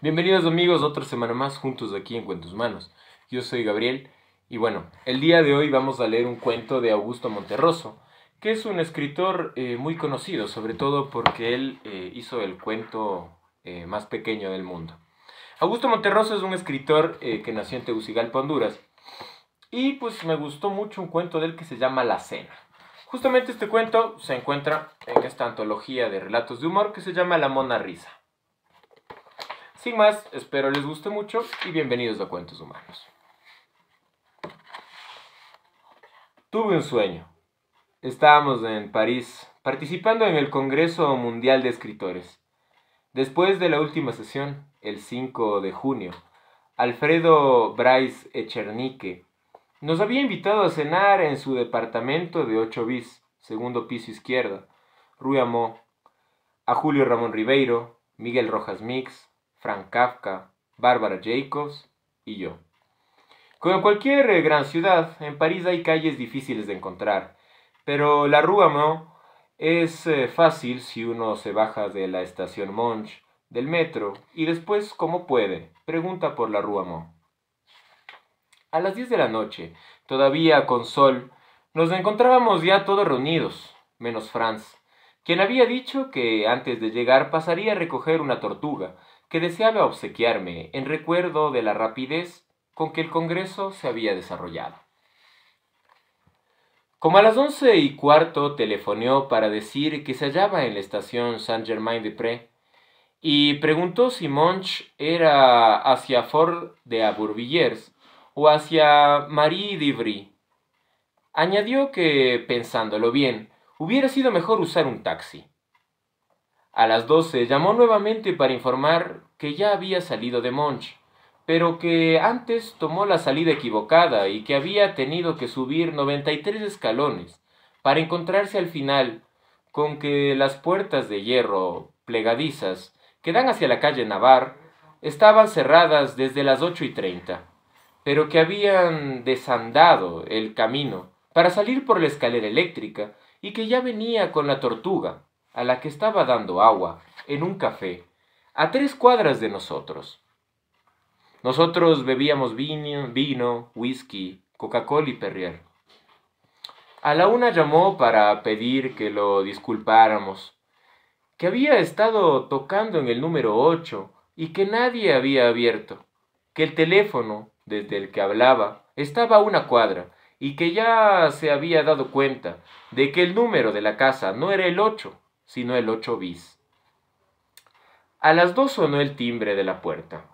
Bienvenidos amigos, otra semana más juntos aquí en Cuentos manos. Yo soy Gabriel y bueno, el día de hoy vamos a leer un cuento de Augusto Monterroso, que es un escritor eh, muy conocido, sobre todo porque él eh, hizo el cuento eh, más pequeño del mundo. Augusto Monterroso es un escritor que nació en Tegucigalpa, Honduras, y pues me gustó mucho un cuento de él que se llama La Cena. Justamente este cuento se encuentra en esta antología de relatos de humor que se llama La Mona Risa. Sin más, espero les guste mucho y bienvenidos a Cuentos Humanos. Tuve un sueño. Estábamos en París, participando en el Congreso Mundial de Escritores. Después de la última sesión, el 5 de junio, Alfredo Bryce Echernique nos había invitado a cenar en su departamento de 8 bis, segundo piso izquierdo, Rui Amó, a Julio Ramón Ribeiro, Miguel Rojas Mix, Frank Kafka, Bárbara Jacobs y yo. Como en cualquier eh, gran ciudad, en París hay calles difíciles de encontrar, pero la Rue Amont es eh, fácil si uno se baja de la estación Monge, del metro y después, como puede, pregunta por la Rue Amont. A las 10 de la noche, todavía con sol, nos encontrábamos ya todos reunidos, menos Franz, quien había dicho que antes de llegar pasaría a recoger una tortuga, que deseaba obsequiarme en recuerdo de la rapidez con que el Congreso se había desarrollado. Como a las once y cuarto telefoneó para decir que se hallaba en la estación Saint-Germain-des-Prés y preguntó si Monch era hacia Fort de Abourvillers o hacia Marie d'Ivry. Añadió que, pensándolo bien, hubiera sido mejor usar un taxi. A las 12 llamó nuevamente para informar que ya había salido de Monch, pero que antes tomó la salida equivocada y que había tenido que subir 93 escalones para encontrarse al final con que las puertas de hierro plegadizas que dan hacia la calle Navar estaban cerradas desde las 8 y 30, pero que habían desandado el camino para salir por la escalera eléctrica y que ya venía con la tortuga a la que estaba dando agua, en un café, a tres cuadras de nosotros. Nosotros bebíamos vino, whisky, Coca-Cola y Perrier. A la una llamó para pedir que lo disculpáramos, que había estado tocando en el número 8 y que nadie había abierto, que el teléfono desde el que hablaba estaba a una cuadra y que ya se había dado cuenta de que el número de la casa no era el 8, sino el 8 bis. A las dos sonó el timbre de la puerta.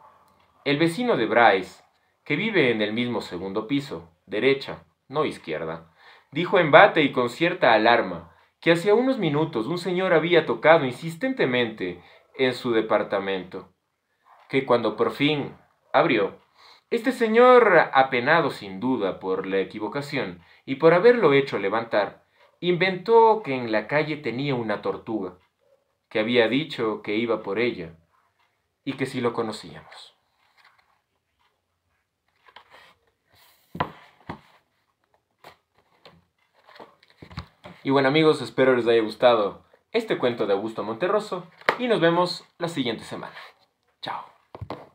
El vecino de Bryce, que vive en el mismo segundo piso, derecha, no izquierda, dijo en bate y con cierta alarma que hacía unos minutos un señor había tocado insistentemente en su departamento, que cuando por fin abrió, este señor, apenado sin duda por la equivocación y por haberlo hecho levantar, inventó que en la calle tenía una tortuga, que había dicho que iba por ella y que si sí lo conocíamos. Y bueno amigos, espero les haya gustado este cuento de Augusto Monterroso y nos vemos la siguiente semana. Chao.